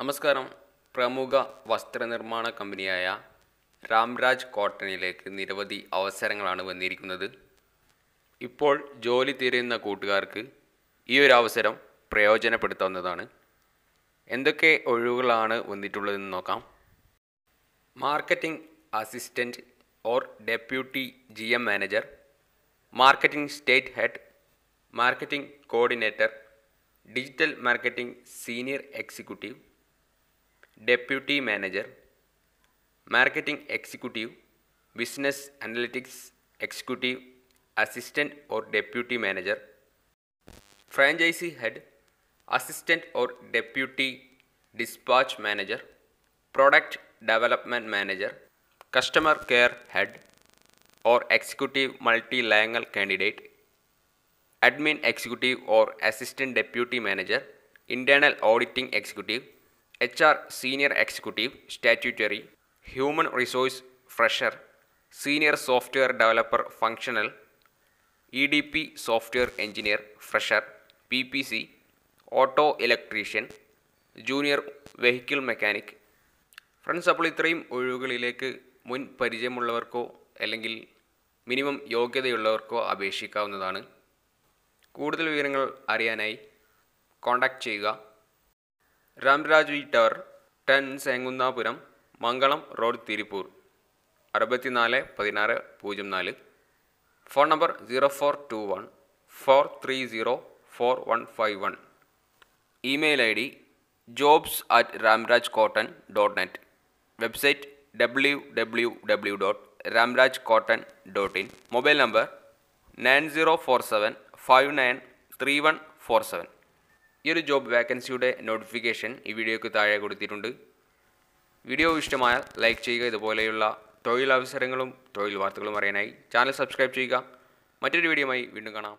നമസ്കാരം പ്രമുഖ വസ്ത്രനിർമ്മാണ കമ്പനിയായ രാംരാജ് കോട്ടണിലേക്ക് നിരവധി അവസരങ്ങളാണ് വന്നിരിക്കുന്നത് ഇപ്പോൾ ജോലി തീരുന്ന കൂട്ടുകാർക്ക് ഈ ഒരു അവസരം പ്രയോജനപ്പെടുത്താവുന്നതാണ് എന്തൊക്കെ ഒഴിവുകളാണ് വന്നിട്ടുള്ളതെന്ന് നോക്കാം marketing assistant or deputy G M manager marketing state head marketing coordinator digital marketing senior executive Deputy Manager, Marketing Executive, Business Analytics Executive, Assistant or Deputy Manager, Franchisee Head, Assistant or Deputy Dispatch Manager, Product Development Manager, Customer Care Head or Executive Multilingual Candidate, Admin Executive or Assistant Deputy Manager, Internal Auditing Executive, H R senior executive statutory human resource fresher senior software developer functional E D P software engineer fresher P P C auto electrician junior vehicle mechanic friends അപ്പോൾ ഇത്രയും ഒഴിവുകളിലേക്ക് മുൻ പരിചയമുള്ളവർക്കോ അല്ലെങ്കിൽ minimum യോഗ്യതയുള്ളവർക്കോ അപേക്ഷിക്കാവുന്നതാണ് കൂടുതൽ വിവരങ്ങൾ അറിയാനായി contact ചെയ്യുക Ramraj V tower ten Sengunthapuram Mangalam road Tiruppur അറുപത്തിനാല് പതിനാറ് പൂജ്യം നാല് phone number zero four two one four three zero four one five one email I D jobs at Ramraj cotton dot net website W W W dot Ramraj cotton dot in mobile number nine zero four seven five nine three one four seven ഈ ഒരു job വേക്കൻസിയുടെ notification ഈ വീഡിയോയ്ക്ക് താഴെ കൊടുത്തിട്ടുണ്ട് video ഇഷ്ടമായാൽ like ചെയ്യുക ഇതുപോലെയുള്ള തൊഴിലവസരങ്ങളും തൊഴിൽ വാർത്തകളും അറിയാനായി ചാനൽ സബ്സ്ക്രൈബ് ചെയ്യുക മറ്റൊരു വീഡിയോയുമായി വീണ്ടും കാണാം